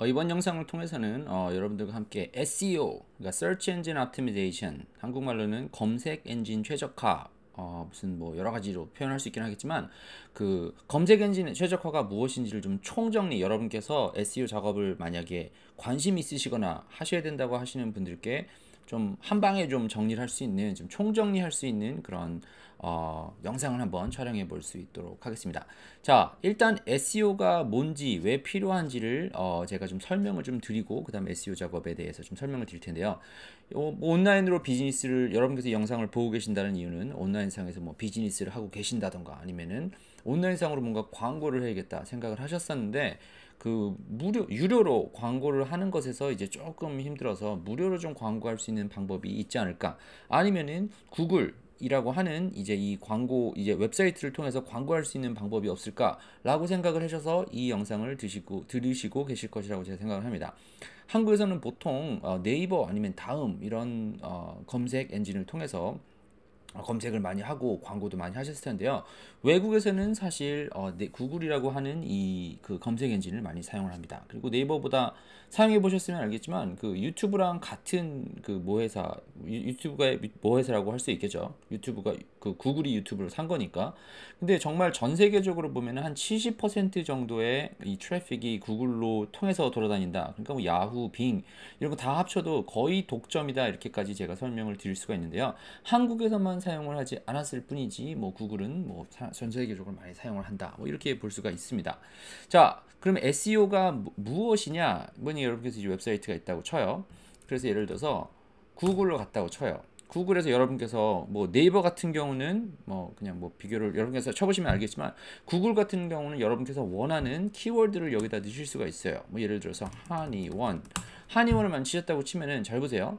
어, 이번 영상을 통해서는 어, 여러분들과 함께 SEO, 그러니까 Search Engine Optimization, 한국말로는 검색 엔진 최적화, 어, 무슨 뭐 여러 가지로 표현할 수 있긴 하겠지만 그 검색 엔진 최적화가 무엇인지를 좀 총정리 여러분께서 SEO 작업을 만약에 관심 있으시거나 하셔야 된다고 하시는 분들께 좀 한 방에 좀 정리를 할 수 있는 좀 총정리할 수 있는 그런 어, 영상을 한번 촬영해 볼 수 있도록 하겠습니다. 자, 일단 SEO가 뭔지 왜 필요한지를 어, 제가 좀 설명을 좀 드리고 그다음 SEO 작업에 대해서 좀 설명을 드릴 텐데요. 어, 뭐 온라인으로 비즈니스를 여러분께서 영상을 보고 계신다는 이유는 온라인상에서 뭐 비즈니스를 하고 계신다던가 아니면은 온라인상으로 뭔가 광고를 해야겠다 생각을 하셨었는데 그 무료 유료로 광고를 하는 것에서 이제 조금 힘들어서 무료로 좀 광고할 수 있는 방법이 있지 않을까 아니면은 구글 이라고 하는 이제 이 광고 이제 웹사이트를 통해서 광고할 수 있는 방법이 없을까라고 생각을 하셔서 이 영상을 드시고 들으시고 계실 것이라고 제가 생각을 합니다. 한국에서는 보통 어, 네이버 아니면 다음 이런 어, 검색 엔진을 통해서 어, 검색을 많이 하고 광고도 많이 하셨을 텐데요. 외국에서는 사실 어, 네, 구글이라고 하는 이 그 검색 엔진을 많이 사용을 합니다. 그리고 네이버보다 사용해 보셨으면 알겠지만 그 유튜브랑 같은 그 모회사 유튜브가 모회사라고 할 수 있겠죠. 유튜브가 그 구글이 유튜브를 산 거니까. 근데 정말 전 세계적으로 보면 한 70% 정도의 이 트래픽이 구글로 통해서 돌아다닌다. 그러니까 뭐 야후, 빙 이런 거 다 합쳐도 거의 독점이다 이렇게까지 제가 설명을 드릴 수가 있는데요. 한국에서만 사용을 하지 않았을 뿐이지 뭐 구글은 뭐전 세계적으로 많이 사용을 한다 뭐 이렇게 볼 수가 있습니다 자 그럼 SEO가 무, 무엇이냐 뭐니 여러분께서 이제 웹사이트가 있다고 쳐요 그래서 예를 들어서 구글로 갔다고 쳐요 구글에서 여러분께서 뭐 네이버 같은 경우는 뭐 그냥 뭐 비교를 여러분께서 쳐보시면 알겠지만 구글 같은 경우는 여러분께서 원하는 키워드를 여기다 넣으실 수가 있어요 뭐 예를 들어서 한의원 한의원을 만치셨다고 치면은 잘 보세요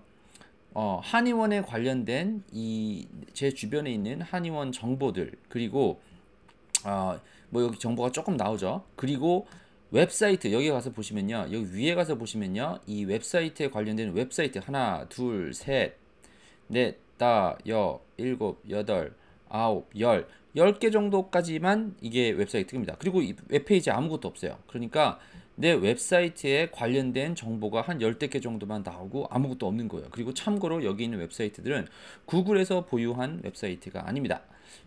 어, 한의원에 관련된 이 제 주변에 있는 한의원 정보들 그리고 어, 뭐 여기 정보가 조금 나오죠. 그리고 웹사이트 여기 가서 보시면요. 여기 위에 가서 보시면요. 이 웹사이트에 관련된 웹사이트 하나, 둘, 셋, 넷, 다, 여, 일곱, 여덟, 아홉, 열, 열 개 정도까지만 이게 웹사이트입니다. 그리고 이 웹페이지 아무것도 없어요. 그러니까 내 웹사이트에 관련된 정보가 한열댓개 정도만 나오고 아무것도 없는 거예요. 그리고 참고로 여기 있는 웹사이트들은 구글에서 보유한 웹사이트가 아닙니다.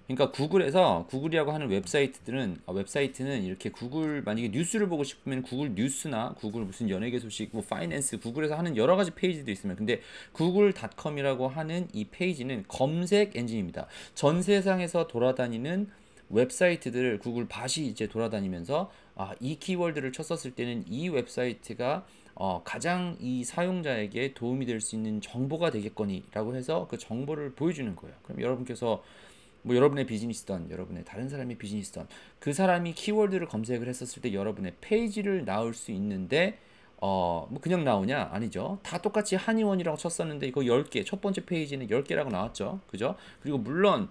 그러니까 구글에서 구글이라고 하는 웹사이트들은 아, 웹사이트는 이렇게 구글 만약에 뉴스를 보고 싶으면 구글 뉴스나 구글 무슨 연예계 소식 뭐 파이낸스 구글에서 하는 여러 가지 페이지도 있으면 근데 구글닷컴이라고 하는 이 페이지는 검색 엔진입니다. 전 세상에서 돌아다니는 웹사이트들을 구글 밭이 이제 돌아다니면서 아, 이 키워드를 쳤었을 때는 이 웹사이트가 어, 가장 이 사용자에게 도움이 될 수 있는 정보가 되겠거니라고 해서 그 정보를 보여주는 거예요. 그럼 여러분께서 뭐 여러분의 비즈니스던 여러분의 다른 사람의 비즈니스던 그 사람이 키워드를 검색을 했었을 때 여러분의 페이지를 나올 수 있는데 어, 뭐 그냥 나오냐? 아니죠. 다 똑같이 한의원이라고 쳤었는데 이거 10개, 첫 번째 페이지는 10개라고 나왔죠. 그죠? 그리고 물론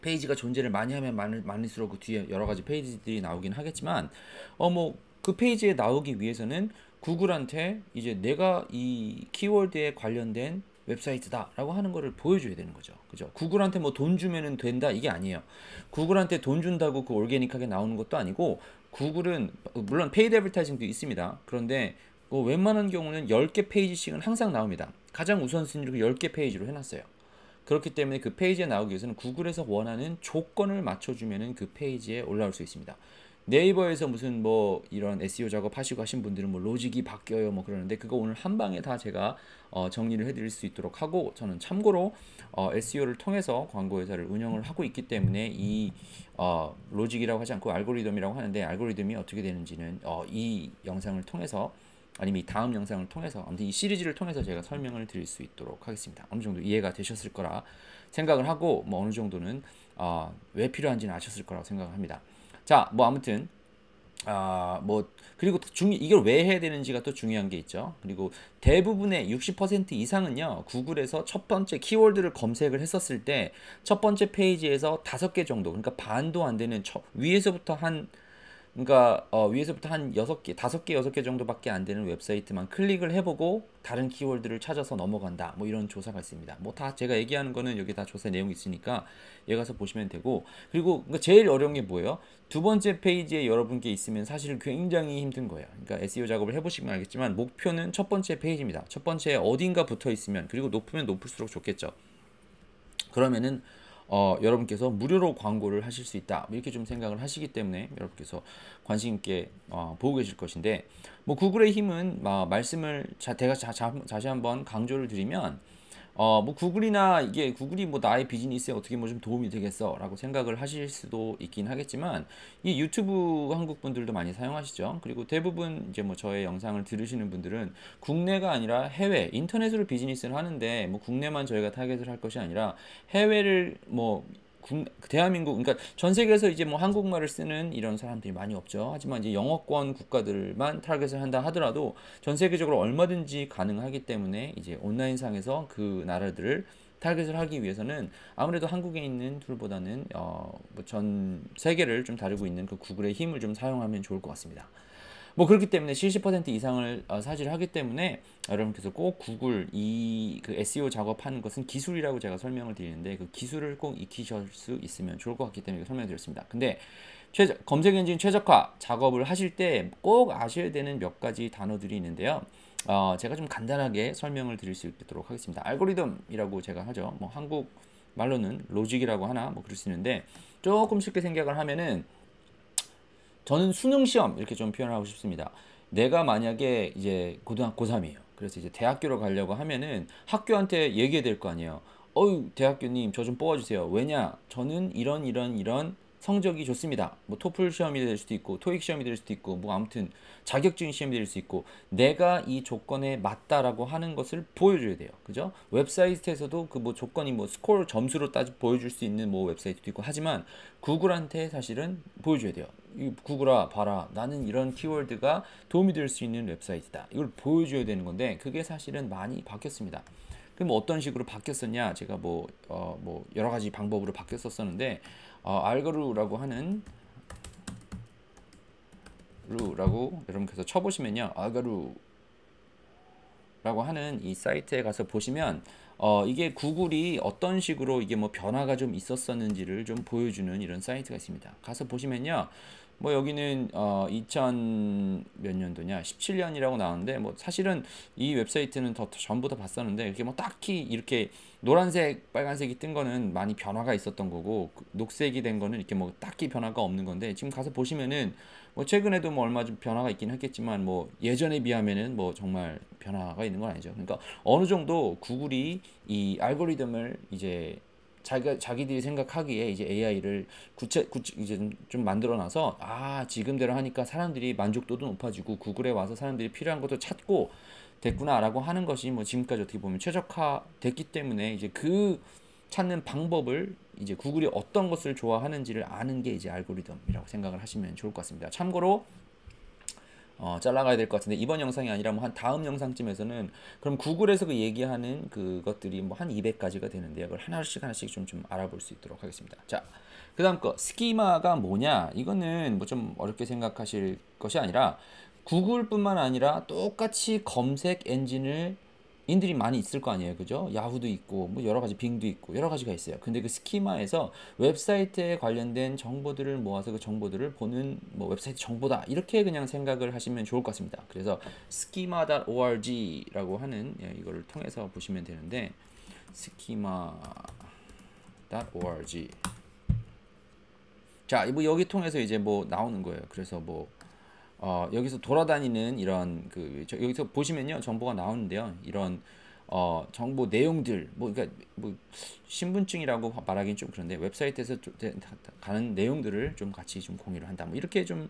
페이지가 존재를 많이 하면 많을, 많을수록 그 뒤에 여러 가지 페이지들이 나오긴 하겠지만 어 뭐 그 페이지에 나오기 위해서는 구글한테 이제 내가 이 키워드에 관련된 웹사이트다라고 하는 거를 보여줘야 되는 거죠. 그죠? 구글한테 뭐 돈 주면은 된다 이게 아니에요. 구글한테 돈 준다고 그 올게닉하게 나오는 것도 아니고 구글은 물론 페이드 애버타이징도 있습니다. 그런데 뭐 웬만한 경우는 10개 페이지씩은 항상 나옵니다. 가장 우선순위로 10개 페이지로 해놨어요. 그렇기 때문에 그 페이지에 나오기 위해서는 구글에서 원하는 조건을 맞춰주면그 페이지에 올라올 수 있습니다. 네이버에서 무슨 뭐 이런 SEO 작업 하시고 하신 분들은 뭐 로직이 바뀌어요 뭐 그러는데 그거 오늘 한 방에 다 제가 어 정리를 해드릴 수 있도록 하고 저는 참고로 어 SEO를 통해서 광고 회사를 운영을 하고 있기 때문에 이어 로직이라고 하지 않고 알고리즘이라고 하는데 알고리즘이 어떻게 되는지는 어, 이 영상을 통해서 아니면 이 다음 영상을 통해서 아무튼 이 시리즈를 통해서 제가 설명을 드릴 수 있도록 하겠습니다. 어느 정도 이해가 되셨을 거라 생각을 하고 뭐 어느 정도는 어, 왜 필요한지는 아셨을 거라고 생각을 합니다. 자, 뭐 아무튼 아, 뭐 그리고 중 이걸 왜 해야 되는지가 또 중요한 게 있죠. 그리고 대부분의 60% 이상은요. 구글에서 첫 번째 키워드를 검색을 했었을 때 첫 번째 페이지에서 다섯 개 정도 그러니까 반도 안 되는 첫, 위에서부터 한 그러니까 어, 위에서부터 한 6개, 5개, 6개 정도밖에 안 되는 웹사이트만 클릭을 해보고 다른 키워드를 찾아서 넘어간다. 뭐 이런 조사가 있습니다. 뭐 다 제가 얘기하는 거는 여기 다 조사 내용이 있으니까 여기 가서 보시면 되고 그리고 그러니까 제일 어려운 게 뭐예요? 두 번째 페이지에 여러분께 있으면 사실 굉장히 힘든 거예요. 그러니까 SEO 작업을 해보시면 알겠지만 목표는 첫 번째 페이지입니다. 첫 번째에 어딘가 붙어 있으면 그리고 높으면 높을수록 좋겠죠. 그러면은 어, 여러분께서 무료로 광고를 하실 수 있다 뭐 이렇게 좀 생각을 하시기 때문에 여러분께서 관심 있게 어, 보고 계실 것인데 뭐 구글의 힘은 어, 말씀을 자, 제가 자, 자, 시 한번 강조를 드리면 어, 뭐 구글이나 이게 구글이 뭐 나의 비즈니스에 어떻게 뭐 좀 도움이 되겠어 라고 생각을 하실 수도 있긴 하겠지만 이 유튜브 한국 분들도 많이 사용하시죠 그리고 대부분 이제 뭐 저의 영상을 들으시는 분들은 국내가 아니라 해외 인터넷으로 비즈니스를 하는데 뭐 국내만 저희가 타겟을 할 것이 아니라 해외를 뭐 대한민국 그러니까 전 세계에서 이제 뭐 한국말을 쓰는 이런 사람들이 많이 없죠. 하지만 이제 영어권 국가들만 타겟을 한다 하더라도 전 세계적으로 얼마든지 가능하기 때문에 이제 온라인상에서 그 나라들을 타겟을 하기 위해서는 아무래도 한국에 있는 툴보다는 어, 뭐 전 세계를 좀 다루고 있는 그 구글의 힘을 좀 사용하면 좋을 것 같습니다. 뭐 그렇기 때문에 70% 이상을 어, 사실 하기 때문에 여러분께서 꼭 구글 이 그 SEO 작업하는 것은 기술이라고 제가 설명을 드리는데 그 기술을 꼭 익히실 수 있으면 좋을 것 같기 때문에 설명드렸습니다. 근데 최저, 검색 엔진 최적화 작업을 하실 때 꼭 아셔야 되는 몇 가지 단어들이 있는데요. 어, 제가 좀 간단하게 설명을 드릴 수 있도록 하겠습니다. 알고리즘이라고 제가 하죠. 뭐 한국 말로는 로직이라고 하나 뭐 그럴 수 있는데 조금 쉽게 생각을 하면은 저는 수능 시험 이렇게 좀 표현하고 싶습니다. 내가 만약에 이제 고등학교 고3이에요. 그래서 이제 대학교로 가려고 하면은 학교한테 얘기해야 될 거 아니에요. 어유 대학교님 저 좀 뽑아주세요. 왜냐 저는 이런 이런 이런 성적이 좋습니다. 뭐 토플 시험이 될 수도 있고 토익 시험이 될 수도 있고 뭐 아무튼 자격증 시험이 될 수 있고 내가 이 조건에 맞다라고 하는 것을 보여줘야 돼요. 그죠? 웹사이트에서도 그 뭐 조건이 뭐 스코어 점수로 따지 보여줄 수 있는 뭐 웹사이트도 있고 하지만 구글한테 사실은 보여줘야 돼요. 이 구글아 봐라 나는 이런 키워드가 도움이 될 수 있는 웹사이트다. 이걸 보여줘야 되는 건데 그게 사실은 많이 바뀌었습니다. 그럼 어떤 식으로 바뀌었었냐? 제가 뭐, 어, 뭐 여러 가지 방법으로 바뀌었었었는데 어, 알그루라고 하는 루라고 여러분께서 쳐보시면요 알그루 라고 하는 이 사이트에 가서 보시면 어 이게 구글이 어떤 식으로 이게 뭐 변화가 좀 있었었는지를 좀 보여주는 이런 사이트가 있습니다. 가서 보시면요. 뭐 여기는 어 2000 몇 년도냐 17년이라고 나오는데 뭐 사실은 이 웹사이트는 더 전부 다 봤었는데 이렇게 뭐 딱히 이렇게 노란색 빨간색이 뜬 거는 많이 변화가 있었던 거고 그 녹색이 된 거는 이렇게 뭐 딱히 변화가 없는 건데 지금 가서 보시면은 뭐 최근에도 뭐 얼마 좀 변화가 있긴 했겠지만 뭐 예전에 비하면은 뭐 정말 변화가 있는 건 아니죠. 그러니까 어느 정도 구글이 이 알고리즘을 이제 자기가 자기들이 생각하기에 이제 AI를 구체 구체 이제 좀 만들어놔서 아 지금대로 하니까 사람들이 만족도도 높아지고 구글에 와서 사람들이 필요한 것도 찾고 됐구나라고 하는 것이 뭐 지금까지 어떻게 보면 최적화 됐기 때문에 이제 그 찾는 방법을 이제 구글이 어떤 것을 좋아하는지를 아는 게 이제 알고리즘이라고 생각을 하시면 좋을 것 같습니다. 참고로 어, 잘라가야 될 것 같은데 이번 영상이 아니라 뭐 한 다음 영상쯤에서는 그럼 구글에서 그 얘기하는 그것들이 뭐 한 200가지가 되는데 그걸 하나씩 하나씩 좀, 좀 알아볼 수 있도록 하겠습니다. 자, 그 다음 거 스키마가 뭐냐 이거는 뭐 좀 어렵게 생각하실 것이 아니라 구글뿐만 아니라 똑같이 검색 엔진을 인들이 많이 있을 거 아니에요. 그죠? 야후도 있고 뭐 여러 가지 빙도 있고 여러 가지가 있어요. 근데 그 스키마에서 웹사이트에 관련된 정보들을 모아서 그 정보들을 보는 뭐 웹사이트 정보다 이렇게 그냥 생각을 하시면 좋을 것 같습니다. 그래서 schema.org라고 하는 예, 이거를 통해서 보시면 되는데 schema.org 자, 뭐 여기 통해서 이제 뭐 나오는 거예요. 그래서 뭐 어, 여기서 돌아다니는 이런 그 여기서 보시면요 정보가 나오는데요 이런 어, 정보 내용들 뭐 그러니까 뭐 신분증이라고 말하기는 좀 그런데 웹사이트에서 좀, 가는 내용들을 좀 같이 좀 공유를 한다 뭐 이렇게 좀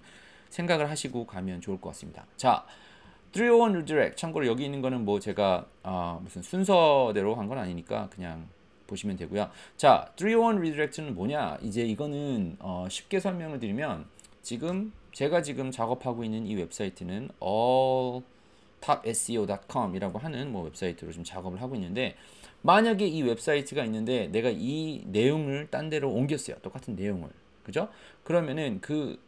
생각을 하시고 가면 좋을 것 같습니다. 자. 301 redirect 참고로 여기 있는 거는 뭐 제가 어, 무슨 순서대로 한 건 아니니까 그냥 보시면 되고요. 자, 301 redirect는 뭐냐? 이제 이거는 어, 쉽게 설명을 드리면 지금 제가 지금 작업하고 있는 이 웹사이트는 alltopseo.com 이라고 하는 뭐 웹사이트로 지금 작업을 하고 있는데 만약에 이 웹사이트가 있는데 내가 이 내용을 딴 데로 옮겼어요. 똑같은 내용을. 그죠? 그러면은 그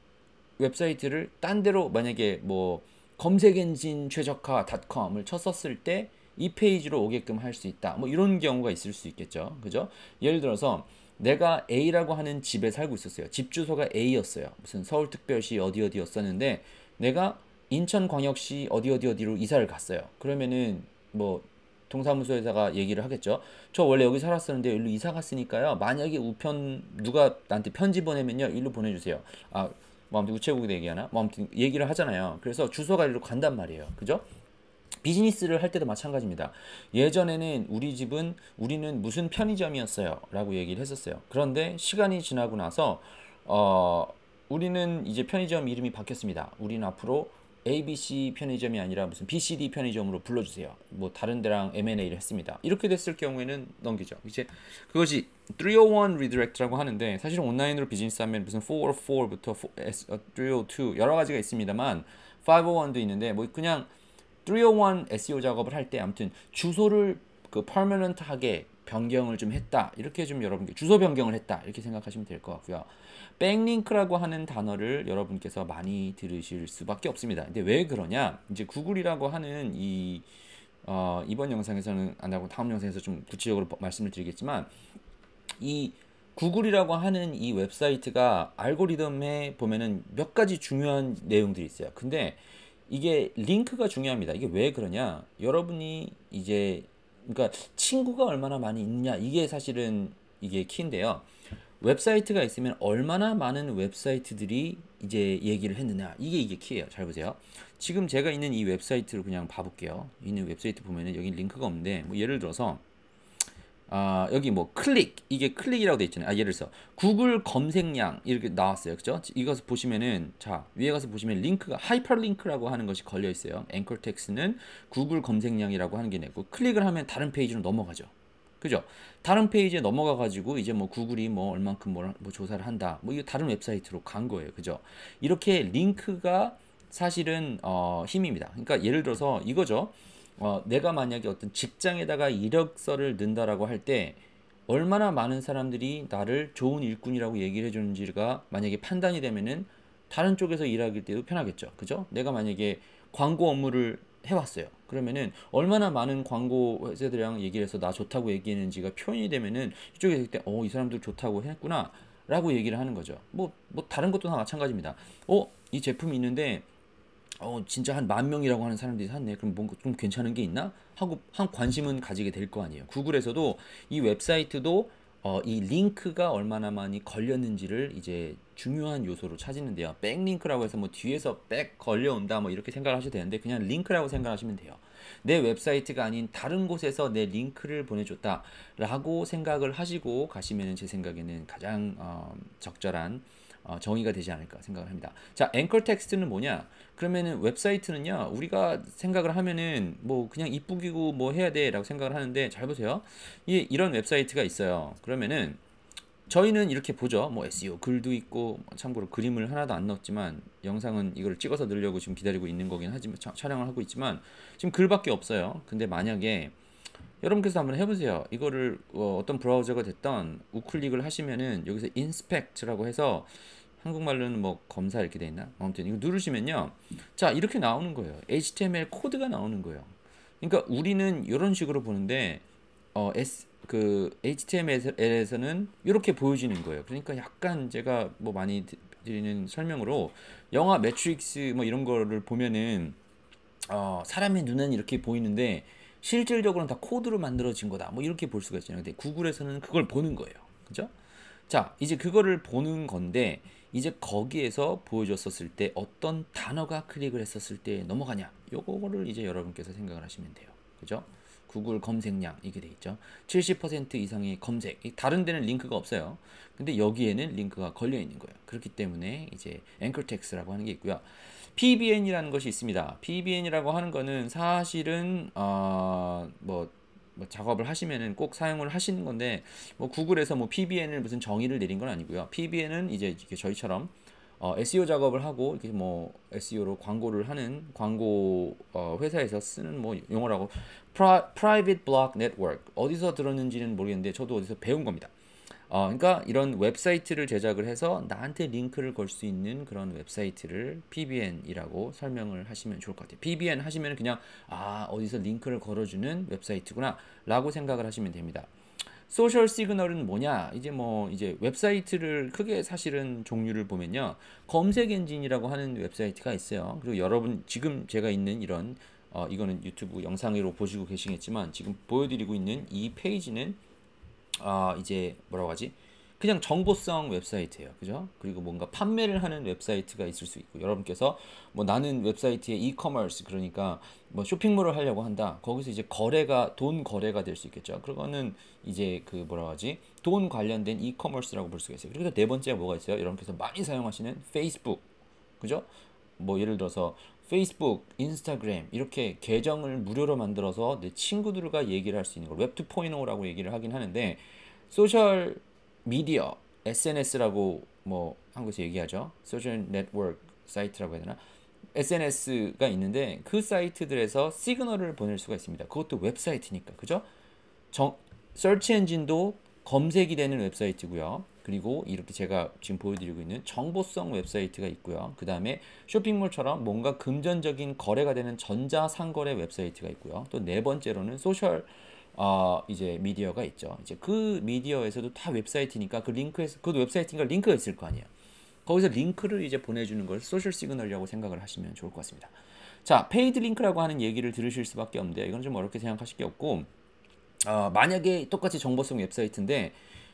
웹사이트를 딴 데로 만약에 뭐 검색 엔진 최적화 c o m 을 쳤었을 때 이 페이지로 오게끔 할 수 있다. 뭐 이런 경우가 있을 수 있겠죠. 그죠? 예를 들어서 내가 A라고 하는 집에 살고 있었어요. 집 주소가 A였어요. 무슨 서울특별시 어디 어디였었는데 내가 인천광역시 어디 어디 어디로 이사를 갔어요. 그러면은 뭐 동사무소 에서가 얘기를 하겠죠. 저 원래 여기 살았었는데 일로 이사 갔으니까요. 만약에 우편 누가 나한테 편지 보내면요. 일로 보내주세요. 아, 뭐 아무튼 우체국에 얘기하나? 뭐 아무튼 얘기를 하잖아요. 그래서 주소가 일로 간단 말이에요. 그죠? 비즈니스를 할 때도 마찬가지입니다. 예전에는 우리 집은 우리는 무슨 편의점이었어요. 라고 얘기를 했었어요. 그런데 시간이 지나고 나서 어, 우리는 이제 편의점 이름이 바뀌었습니다. 우리는 앞으로 ABC 편의점이 아니라 무슨 BCD 편의점으로 불러주세요. 뭐 다른 데랑 M&A를 했습니다. 이렇게 됐을 경우에는 넘기죠. 이제 그것이 301 redirect라고 하는데 사실 은 온라인으로 비즈니스 하면 무슨 404부터 4, 302 여러 가지가 있습니다만 501도 있는데 뭐 그냥 301 SEO 작업을 할 때 아무튼 주소를 그 퍼머넌트하게 변경을 좀 했다. 이렇게 좀 여러분께 주소 변경을 했다. 이렇게 생각하시면 될 것 같고요. 백링크라고 하는 단어를 여러분께서 많이 들으실 수밖에 없습니다. 근데 왜 그러냐? 이제 구글이라고 하는 이 어, 이번 영상에서는 안 하고 다음 영상에서 좀 구체적으로 말씀을 드리겠지만 이 구글이라고 하는 이 웹사이트가 알고리즘에 보면은 몇 가지 중요한 내용들이 있어요. 근데 이게 링크가 중요합니다. 이게 왜 그러냐? 여러분이 이제 그러니까 친구가 얼마나 많이 있냐 이게 사실은 이게 키인데요. 웹사이트가 있으면 얼마나 많은 웹사이트들이 이제 얘기를 했느냐 이게 이게 키예요. 잘 보세요. 지금 제가 있는 이 웹사이트를 그냥 봐볼게요. 있는 웹사이트 보면은 여기 링크가 없는데 뭐 예를 들어서 아, 여기 뭐 클릭 이게 클릭이라고 돼 있잖아요. 아, 예를 들어 구글 검색량 이렇게 나왔어요. 그죠? 이것을 보시면은 자, 위에 가서 보시면 링크가 하이퍼링크라고 하는 것이 걸려 있어요. 앵커 텍스는 구글 검색량이라고 하는 게 내고 클릭을 하면 다른 페이지로 넘어가죠. 그죠? 다른 페이지에 넘어가 가지고 이제 뭐 구글이 뭐 얼만큼 뭘, 뭐 조사를 한다. 뭐 이거 다른 웹사이트로 간 거예요. 그죠? 이렇게 링크가 사실은 어, 힘입니다. 그러니까 예를 들어서 이거죠. 어, 내가 만약에 어떤 직장에다가 이력서를 넣는다라고 할 때 얼마나 많은 사람들이 나를 좋은 일꾼이라고 얘기를 해주는지가 만약에 판단이 되면은 다른 쪽에서 일하기 때도 편하겠죠. 그죠? 내가 만약에 광고 업무를 해왔어요. 그러면은 얼마나 많은 광고 회사들이랑 얘기를 해서 나 좋다고 얘기했는지가 표현이 되면은 이쪽에 있을 때, 어, 이 사람들 좋다고 했구나. 라고 얘기를 하는 거죠. 뭐, 뭐, 다른 것도 다 마찬가지입니다. 어, 이 제품이 있는데 어 진짜 한 만 명이라고 하는 사람들이 샀네 그럼 뭔가 좀 괜찮은 게 있나 하고 한 관심은 가지게 될 거 아니에요 구글에서도 이 웹사이트도 어, 이 링크가 얼마나 많이 걸렸는지를 이제 중요한 요소로 찾는데요. 백링크라고 해서 뭐 뒤에서 백 걸려온다 뭐 이렇게 생각하셔도 되는데 그냥 링크라고 생각하시면 돼요. 내 웹사이트가 아닌 다른 곳에서 내 링크를 보내줬다라고 생각을 하시고 가시면 제 생각에는 가장 어, 적절한 어, 정의가 되지 않을까 생각을 합니다. 자, 앵커 텍스트는 뭐냐? 그러면은 웹사이트는요, 우리가 생각을 하면은 뭐 그냥 이쁘기고 뭐 해야 돼라고 생각을 하는데 잘 보세요. 예, 이런 웹사이트가 있어요. 그러면은 저희는 이렇게 보죠. 뭐 SEO 글도 있고 뭐 참고로 그림을 하나도 안 넣었지만 영상은 이걸 찍어서 넣으려고 지금 기다리고 있는 거긴 하지만 차, 촬영을 하고 있지만 지금 글밖에 없어요. 근데 만약에 여러분께서 한번 해보세요. 이거를 어, 떤 브라우저가 됐던 우클릭을 하시면은 여기서 inspect라고 해서 한국말로는 뭐 검사 이렇게 돼 있나? 아무튼 이거 누르시면요. 자 이렇게 나오는 거예요. HTML 코드가 나오는 거예요. 그러니까 우리는 이런 식으로 보는데 어, S, 그 HTML에서는 이렇게 보여지는 거예요. 그러니까 약간 제가 뭐 많이 드리는 설명으로 영화 매트릭스 뭐 이런 거를 보면은 어, 사람의 눈은 이렇게 보이는데 실질적으로는 다 코드로 만들어진 거다. 뭐 이렇게 볼 수가 있잖아요. 근데 구글에서는 그걸 보는 거예요. 그죠? 자, 이제 그거를 보는 건데 이제 거기에서 보여줬었을 때 어떤 단어가 클릭을 했었을 때 넘어가냐. 요거를 이제 여러분께서 생각을 하시면 돼요. 그죠? 구글 검색량 이게 돼 있죠. 70% 이상의 검색. 다른 데는 링크가 없어요. 근데 여기에는 링크가 걸려 있는 거예요. 그렇기 때문에 이제 앵커텍스라고 하는 게 있고요. PBN이라는 것이 있습니다. PBN이라고 하는 것은 사실은 어뭐 뭐 작업을 하시면은 꼭 사용을 하시는 건데 뭐 구글에서 뭐 PBN을 무슨 정의를 내린 건 아니고요. PBN은 이제 저희처럼 어, SEO 작업을 하고 이렇게 뭐 SEO로 광고를 하는 광고 어, 회사에서 쓰는 뭐 용어라고 프라, Private Block Network 어디서 들었는지는 모르겠는데 저도 어디서 배운 겁니다. 어, 그러니까 이런 웹사이트를 제작을 해서 나한테 링크를 걸 수 있는 그런 웹사이트를 PBN이라고 설명을 하시면 좋을 것 같아요. PBN 하시면 그냥 아 어디서 링크를 걸어주는 웹사이트구나 라고 생각을 하시면 됩니다. 소셜 시그널은 뭐냐? 이제 뭐 이제 웹사이트를 크게 사실은 종류를 보면요. 검색 엔진이라고 하는 웹사이트가 있어요. 그리고 여러분 지금 제가 있는 이런 어 이거는 유튜브 영상으로 보시고 계시겠지만 지금 보여드리고 있는 이 페이지는 어, 이제 뭐라고 하지? 그냥 정보성 웹사이트예요. 그죠? 그리고 뭔가 판매를 하는 웹사이트가 있을 수 있고 여러분께서 뭐 나는 웹사이트에 이커머스 그러니까 뭐 쇼핑몰을 하려고 한다. 거기서 이제 거래가 돈 거래가 될 수 있겠죠. 그거는 이제 그 뭐라고 하지? 돈 관련된 이커머스라고 볼 수가 있어요. 그리고 네 번째가 뭐가 있어요? 여러분께서 많이 사용하시는 페이스북. 그죠? 뭐 예를 들어서 페이스북, 인스타그램 이렇게 계정을 무료로 만들어서 내 친구들과 얘기를 할 수 있는 걸 웹2 포인트라고 얘기를 하긴 하는데 소셜 미디어 SNS라고 뭐 한국에서 얘기하죠. 소셜 네트워크 사이트라고 해야 되나? SNS가 있는데 그 사이트들에서 시그널을 보낼 수가 있습니다. 그것도 웹사이트니까. 그죠? 정, 서치 엔진도 검색이 되는 웹사이트고요. 그리고 이렇게 제가 지금 보여드리고 있는 정보성 웹사이트가 있고요. 그 다음에 쇼핑몰처럼 뭔가 금전적인 거래가 되는 전자상거래 웹사이트가 있고요. 또 네 번째로는 소셜 어, 이제 미디어가 있죠. 이제 그 미디어에서도 다 웹사이트니까 그 링크에서 그 웹사이트인가 링크가 있을 거 아니에요. 거기서 링크를 이제 보내주는 걸 소셜 시그널이라고 생각을 하시면 좋을 것 같습니다. 자, 페이드 링크라고 하는 얘기를 들으실 수밖에 없는데 이건 좀 어렵게 생각하실 게 없고 어, 만약에 똑같이 정보성 웹사이트인데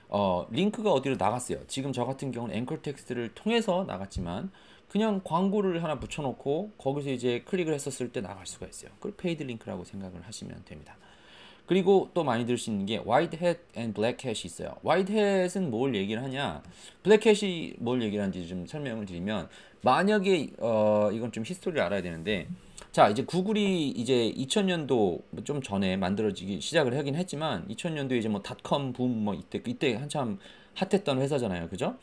어, 링크가 어디로 나갔어요. 지금 저 같은 경우는 앵콜 텍스트를 통해서 나갔지만 그냥 광고를 하나 붙여놓고 거기서 이제 클릭을 했었을 때 나갈 수가 있어요. 그걸 페이드 링크라고 생각을 하시면 됩니다. 그리고 또 많이 들으시는게 white hat and 와이드 햇앤블 a 햇이 있어요. w h i t 와이 a 햇은 뭘 얘기를 하냐? black 블 a 햇이 뭘 얘기를 하는지 좀 설명을 드리면 만약에 어, 이건 좀 히스토리를 알아야 되는데 음. 자 이제 구글이 이제 2000년도 뭐 좀 전에 만들어지기 시작을 하긴 했지만 2000년도에 이제 뭐 닷컴 붐 뭐 이때 이때 한참 핫했던 회사잖아요 그죠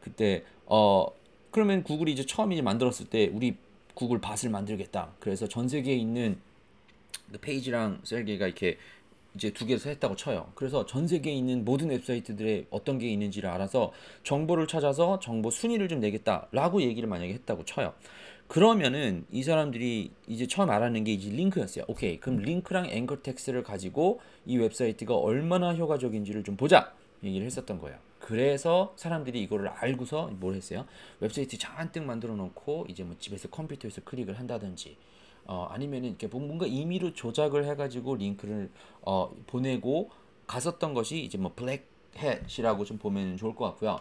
그때 어 그러면 구글이 이제 처음 이제 만들었을 때 우리 구글 밭을 만들겠다 그래서 전 세계에 있는 그 페이지랑 셀게가 이렇게 이제 두 개에서 했다고 쳐요. 그래서 전 세계에 있는 모든 웹사이트들의 어떤 게 있는지를 알아서 정보를 찾아서 정보 순위를 좀 내겠다라고 얘기를 만약에 했다고 쳐요. 그러면은 이 사람들이 이제 처음 알았는게 이제 링크였어요. 오케이. 그럼 음. 링크랑 앵커 텍스를 가지고 이 웹사이트가 얼마나 효과적인지를 좀 보자. 얘기를 했었던 거예요. 그래서 사람들이 이거를 알고서 뭘 했어요? 웹사이트 잔뜩 만들어 놓고 이제 뭐 집에서 컴퓨터에서 클릭을 한다든지 어 아니면은 이렇게 뭔가 임의로 조작을 해 가지고 링크를 어 보내고 갔었던 것이 이제 뭐 블랙 헷이라고좀 보면 좋을 것 같고요.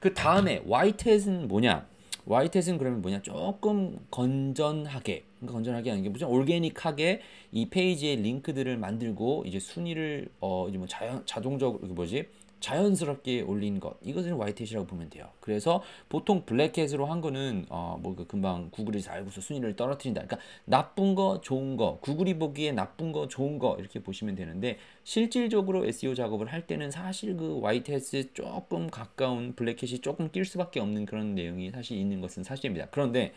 그 다음에 와이트 햇은 뭐냐? 와이텟은 그러면 뭐냐 조금 건전하게 그러니까 건전하게 하는 게 무슨 올게닉하게 이 페이지의 링크들을 만들고 이제 순위를 어 이제 뭐 자연 자동적으로 뭐지 자연스럽게 올린 것 이것을 y t 이라고 보면 돼요. 그래서 보통 블랙햇으로한 거는 어뭐 그 금방 구글이 잘 알고서 순위를 떨어뜨린다. 그러니까 나쁜 거, 좋은 거, 구글이 보기에 나쁜 거, 좋은 거 이렇게 보시면 되는데 실질적으로 SEO 작업을 할 때는 사실 그 YTS에 조금 가까운 블랙햇이 조금 낄 수밖에 없는 그런 내용이 사실 있는 것은 사실입니다. 그런데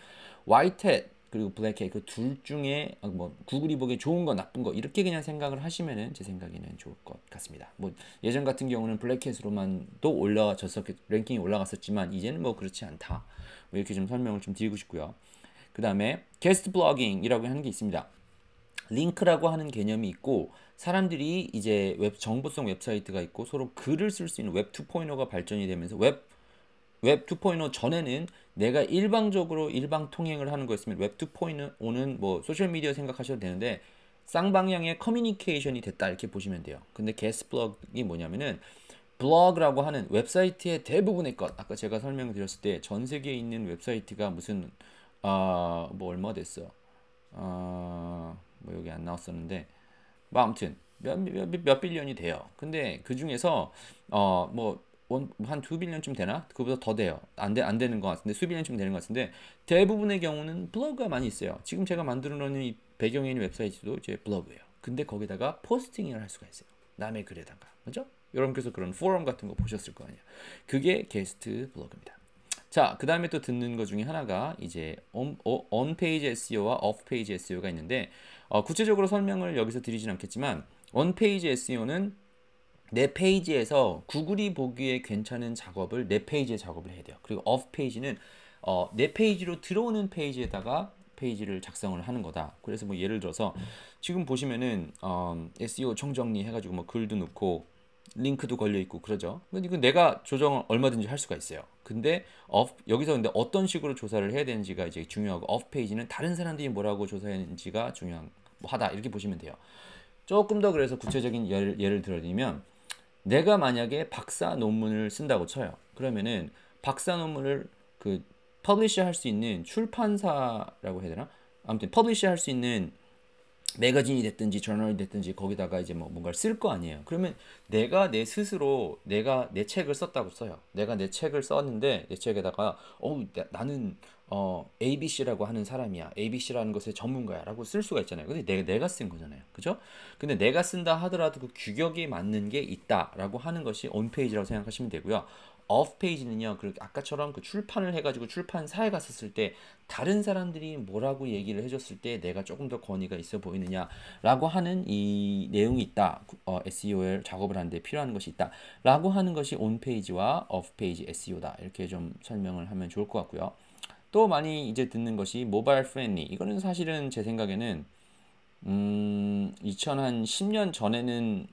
YTS 그리고 블랙해 그둘 중에 아, 뭐 구글이 보기에 좋은 거 나쁜 거 이렇게 그냥 생각을 하시면은 제 생각에는 좋을 것 같습니다. 뭐 예전 같은 경우는 블랙캣으로만도 올라졌었 그 랭킹이 올라갔었지만 이제는 뭐 그렇지 않다. 뭐 이렇게 좀 설명을 좀 드리고 싶고요. 그 다음에 게스트 블로깅이라고 하는 게 있습니다. 링크라고 하는 개념이 있고 사람들이 이제 웹 정보성 웹사이트가 있고 서로 글을 쓸 수 있는 웹 2.0가 발전이 되면서 웹 웹2.0 전에는 내가 일방적으로 일방 통행을 하는 거였으면 웹 2.0는 뭐 소셜미디어 생각하셔도 되는데 쌍방향의 커뮤니케이션이 됐다 이렇게 보시면 돼요. 근데 게스트 블럭이 뭐냐면은 블로그라고 하는 웹사이트의 대부분의 것 아까 제가 설명 드렸을 때 전 세계에 있는 웹사이트가 무슨 아 뭐 얼마 됐어 아 뭐 여기 안 나왔었는데 뭐 아무튼 몇 몇 몇, 몇, 몇 빌리언이 돼요 근데 그 중에서 어뭐 한2 빌리언쯤 되나? 그보다 더 돼요. 안, 돼, 안 되는 것 같은데, 수 빌리언쯤 되는 것 같은데, 대부분의 경우는 블로그가 많이 있어요. 지금 제가 만들어 놓은 이 배경에 있는 웹사이트도 제 블로그예요. 근데 거기다가 포스팅을 할 수가 있어요. 남의 글에다가. 그죠? 여러분께서 그런 포럼 같은 거 보셨을 거 아니에요. 그게 게스트 블로그입니다. 자, 그 다음에 또 듣는 것 중에 하나가 이제 언페이지 SEO와 오프페이지 SEO가 있는데 어, 구체적으로 설명을 여기서 드리진 않겠지만 언페이지 SEO는 내 네 페이지에서 구글이 보기에 괜찮은 작업을 내 네 페이지에 작업을 해야 돼요. 그리고 off 페이지는 어, 내 네 페이지로 들어오는 페이지에다가 페이지를 작성을 하는 거다. 그래서 뭐 예를 들어서 지금 보시면은 어, SEO 총정리 해가지고 뭐 글도 넣고 링크도 걸려 있고 그러죠. 근데 이건 내가 조정을 얼마든지 할 수가 있어요. 근데 off, 여기서 근데 어떤 식으로 조사를 해야 되는지가 이제 중요하고 off 페이지는 다른 사람들이 뭐라고 조사했는지가 중요하다 뭐 이렇게 보시면 돼요. 조금 더 그래서 구체적인 예를, 예를 들어드리면 내가 만약에 박사 논문을 쓴다고 쳐요. 그러면은 박사 논문을 그 퍼블리시 할수 있는 출판사라고 해야 되나? 아무튼 퍼블리시 할수 있는 매거진이 됐든지 저널이 됐든지 거기다가 이제 뭐 뭔가를 쓸 거 아니에요. 그러면 내가 내 스스로 내가 내 책을 썼다고 써요. 내가 내 책을 썼는데 내 책에다가 어 나는 어, ABC라고 하는 사람이야. ABC라는 것의 전문가야. 라고 쓸 수가 있잖아요. 근데 내가, 내가 쓴 거잖아요. 그죠? 근데 내가 쓴다 하더라도 그 규격에 맞는 게 있다. 라고 하는 것이 온페이지라고 생각하시면 되고요. 오프페이지는요 그 아까처럼 그 출판을 해가지고 출판사에 갔었을 때 다른 사람들이 뭐라고 얘기를 해줬을 때 내가 조금 더 권위가 있어 보이느냐라고 하는 이 내용이 있다. 어, SEO를 작업을 하는데 필요한 것이 있다라고 하는 것이 온페이지와 오프페이지 SEO다 이렇게 좀 설명을 하면 좋을 것 같고요. 또 많이 이제 듣는 것이 모바일 프렌리. 이거는 사실은 제 생각에는 음, 2010년 전에는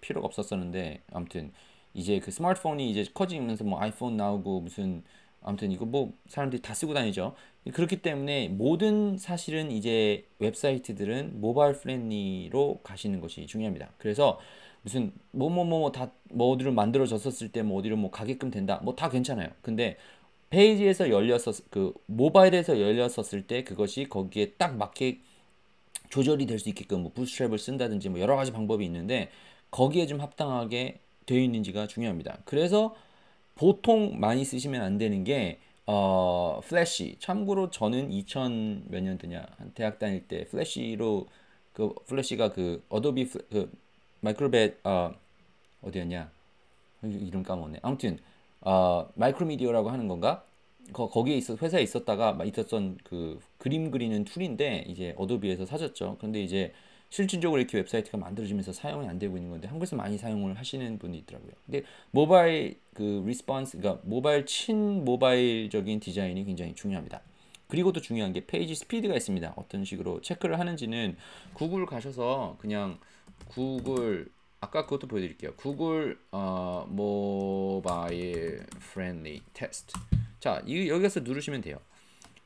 필요가 없었었는데 아무튼 이제 그 스마트폰이 이제 커지면서 뭐 아이폰 나오고 무슨 아무튼 이거 뭐 사람들이 다 쓰고 다니죠. 그렇기 때문에 모든 사실은 이제 웹사이트들은 모바일 프렌리로 가시는 것이 중요합니다. 그래서 무슨 뭐 뭐뭐 다 뭐어디로 만들어졌었을 때뭐 어디로 뭐 가게끔 된다. 뭐 다 괜찮아요. 근데 페이지에서 열렸었 그 모바일에서 열렸었을 때 그것이 거기에 딱 맞게 조절이 될 수 있게끔 뭐 부스트랩을 쓴다든지 뭐 여러 가지 방법이 있는데 거기에 좀 합당하게 되어 있는지가 중요합니다. 그래서 보통 많이 쓰시면 안 되는 게 어, 플래시. 참고로 저는 2000 몇 년도냐 대학 다닐 때 플래시로 그 플래시가 그 어도비 플래, 그 마이크로벳 어, 어디였냐 이름 까먹었네. 아무튼 어, 마이크로미디어라고 하는 건가? 거, 기에 있어 회사에 있었다가 있었던 그 그림 그리는 툴인데 이제 어도비에서 사줬죠 근데 이제 실질적으로 이렇게 웹사이트가 만들어지면서 사용이 안 되고 있는 건데 한국에서 많이 사용을 하시는 분이 있더라고요. 근데 모바일 그 리스폰스 그러니까 모바일 친 모바일적인 디자인이 굉장히 중요합니다. 그리고 또 중요한 게 페이지 스피드가 있습니다. 어떤 식으로 체크를 하는지는 구글 가셔서 그냥 구글 아까 그것도 보여드릴게요. 구글 어, 모바일 friendly test. 자, 이, 여기서 누르시면 돼요.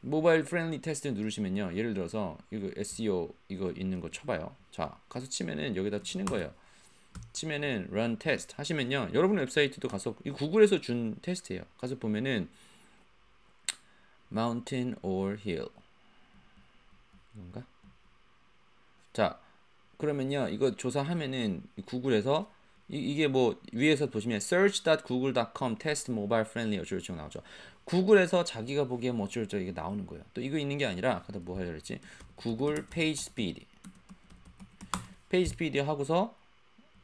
모바일 프렌리 테스트 누르시면요. 예를 들어서 이거 SEO 이거 있는 거 쳐봐요. 자, 가서 치면은 여기다 치는 거예요. 치면은 run test 하시면요. 여러분 웹사이트도 가서 이 구글에서 준 테스트예요. 가서 보면은 mountain or hill 뭔가? 자, 그러면요. 이거 조사하면은 구글에서 이, 게뭐 위에서 보시면 search.google.com test mobile friendly 어쩌고 저쩌고 나오죠. 구글에서 자기가 보기에 뭐 어쩌고 저쩌고 이게 나오는 거예요. 또 이거 있는 게 아니라 아까 뭐 하려고 했지? 구글 페이지 스피디 페이지 스피디 하고서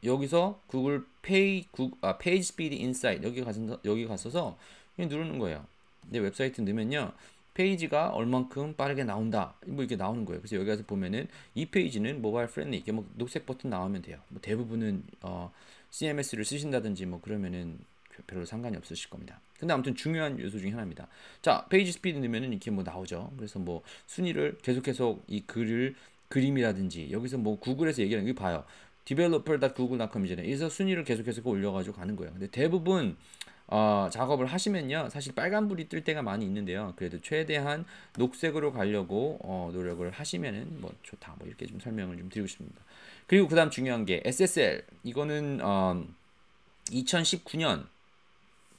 여기서 구글 페이 구, 아 페이지 스피디 인사이트 여기 가서 여기 가서서 누르는 거예요. 내 웹사이트 넣으면요. 페이지가 얼만큼 빠르게 나온다 뭐 이렇게 나오는 거예요 그래서 여기 가서 보면은 이 페이지는 모바일 프렌리 이게 뭐 녹색 버튼 나오면 돼요 뭐 대부분은 어, CMS를 쓰신다든지 뭐 그러면은 별로 상관이 없으실 겁니다 근데 아무튼 중요한 요소 중에 하나입니다 자 페이지 스피드 넣으면은 이렇게 뭐 나오죠 그래서 뭐 순위를 계속 계속 이 글을 그림이라든지 여기서 뭐 구글에서 얘기하는 게 봐요 developer.google.com 이전에 여기서 순위를 계속 해서 올려가지고 가는 거예요 근데 대부분 어, 작업을 하시면요. 사실 빨간불이 뜰 때가 많이 있는데요. 그래도 최대한 녹색으로 가려고 어, 노력을 하시면은 뭐 좋다. 뭐 이렇게 좀 설명을 좀 드리고 싶습니다. 그리고 그 다음 중요한 게 SSL. 이거는 어, 2019년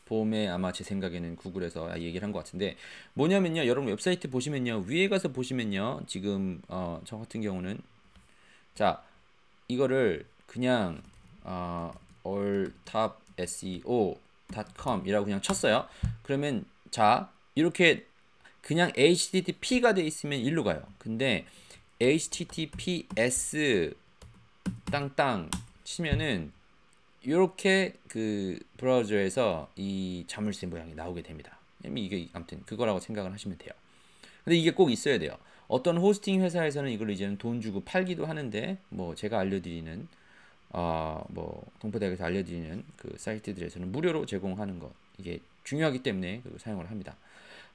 봄에 아마 제 생각에는 구글에서 얘기를 한 것 같은데 뭐냐면요 여러분 웹사이트 보시면요 위에 가서 보시면요 지금 어, 저 같은 경우는 자 이거를 그냥 어, all top SEO com이라고 그냥 쳤어요. 그러면 자 이렇게 그냥 http가 돼 있으면 일로 가요. 근데 https 땅땅 치면은 이렇게 그 브라우저에서 이 자물쇠 모양이 나오게 됩니다. 이게 아무튼 그거라고 생각을 하시면 돼요. 근데 이게 꼭 있어야 돼요. 어떤 호스팅 회사에서는 이걸 이제는 돈 주고 팔기도 하는데 뭐 제가 알려드리는 어, 뭐 동포대학에서 알려드리는 그 사이트들에서는 무료로 제공하는 것 이게 중요하기 때문에 그 사용을 합니다.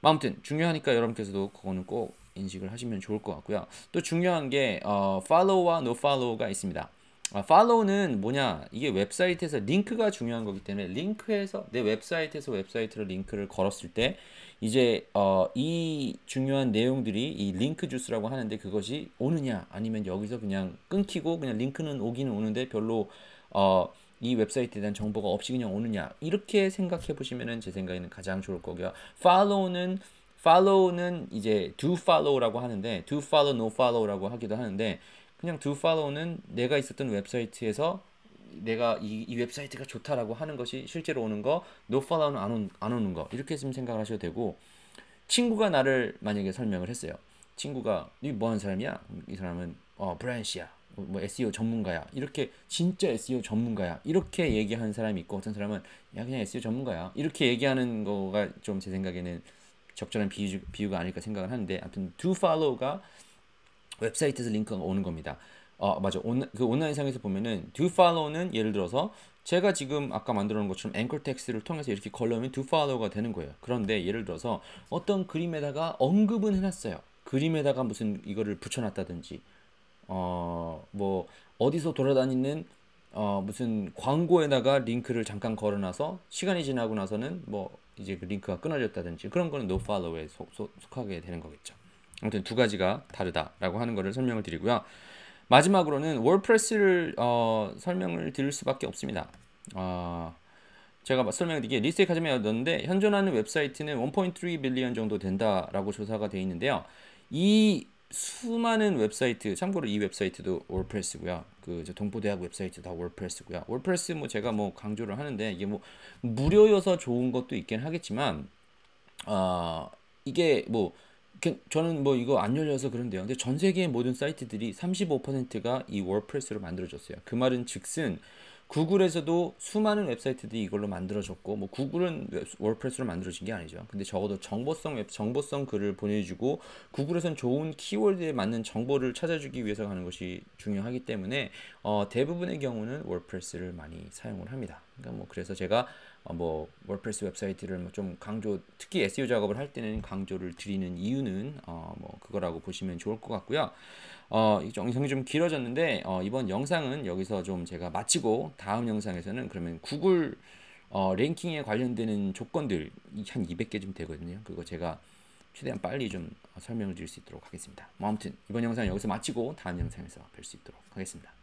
아무튼 중요하니까 여러분께서도 그거는 꼭 인식을 하시면 좋을 것 같고요. 또 중요한 게 어, follow와 no follow가 있습니다. 아, follow는 뭐냐? 이게 웹사이트에서 링크가 중요한 거기 때문에 링크에서 내 웹사이트에서 웹사이트로 링크를 걸었을 때 이제 어, 이 중요한 내용들이 이 링크 주스라고 하는데 그것이 오느냐 아니면 여기서 그냥 끊기고 그냥 링크는 오기는 오는데 별로 어, 이 웹사이트에 대한 정보가 없이 그냥 오느냐 이렇게 생각해 보시면은 제 생각에는 가장 좋을 거고요. follow는 follow는 이제 do follow라고 하는데 do follow no follow라고 하기도 하는데 그냥 do follow는 내가 있었던 웹사이트에서 내가 이, 이, 웹사이트가 좋다라고 하는 것이 실제로 오는 거, 노팔라우는 안, 안 오는 거 이렇게 좀 생각을 하셔도 되고 친구가 나를 만약에 설명을 했어요. 친구가 이뭐 하는 사람이야? 이 사람은 어 브라이언씨야. 뭐 SEO 전문가야. 이렇게 진짜 SEO 전문가야. 이렇게 얘기하는 사람이 있고 어떤 사람은 야 그냥 SEO 전문가야. 이렇게 얘기하는 거가 좀 제 생각에는 적절한 비유, 비유가 아닐까 생각을 하는데 아무튼 두 o f o 가 웹사이트에서 링크가 오는 겁니다. 어 맞아 온라, 그 온라인상에서 보면은 do follow는 예를 들어서 제가 지금 아까 만들어 놓은 것처럼 앵콜 텍스트를 통해서 이렇게 걸러면 do follow가 되는 거예요 그런데 예를 들어서 어떤 그림에다가 언급은 해놨어요 그림에다가 무슨 이거를 붙여놨다든지 어뭐 어디서 돌아다니는 어 무슨 광고에다가 링크를 잠깐 걸어놔서 시간이 지나고 나서는 뭐 이제 그 링크가 끊어졌다든지 그런 거는 no follow에 속, 속, 속하게 되는 거겠죠 아무튼 두 가지가 다르다라고 하는 것을 설명을 드리고요 마지막으로는 월프레스를 어, 설명을 드릴 수밖에 없습니다. 어, 제가 설명드리기 리스트에 가자면는데 현존하는 웹사이트는 1.3 빌리언 정도 된다라고 조사가 되어 있는데요. 이 수많은 웹사이트, 참고로 이 웹사이트도 월프레스고요. 그 동포대학 웹사이트 다 월프레스고요. 월프레스 뭐 제가 뭐 강조를 하는데 이게 뭐 무료여서 좋은 것도 있긴 하겠지만 어, 이게 뭐 그, 저는 뭐 이거 안 열려서 그런데요. 근데 전 세계의 모든 사이트들이 35%가 이 월프레스로 만들어졌어요. 그 말은 즉슨 구글에서도 수많은 웹사이트들이 이걸로 만들어졌고 뭐 구글은 월프레스로 만들어진 게 아니죠. 근데 적어도 정보성 웹 정보성 글을 보내주고 구글에선 좋은 키워드에 맞는 정보를 찾아주기 위해서 가는 것이 중요하기 때문에 어, 대부분의 경우는 월프레스를 많이 사용을 합니다. 그러니까 뭐 그래서 제가 어, 뭐 월프레스 웹사이트를 뭐 좀 강조 특히 SEO 작업을 할 때는 강조를 드리는 이유는 어 뭐 그거라고 보시면 좋을 것 같고요. 어, 영상이 좀 길어졌는데 어, 이번 영상은 여기서 좀 제가 마치고 다음 영상에서는 그러면 구글 어, 랭킹에 관련되는 조건들 한 200개 좀 되거든요. 그거 제가 최대한 빨리 좀 설명을 드릴 수 있도록 하겠습니다. 뭐 아무튼 이번 영상 여기서 마치고 다음 영상에서 뵐 수 있도록 하겠습니다.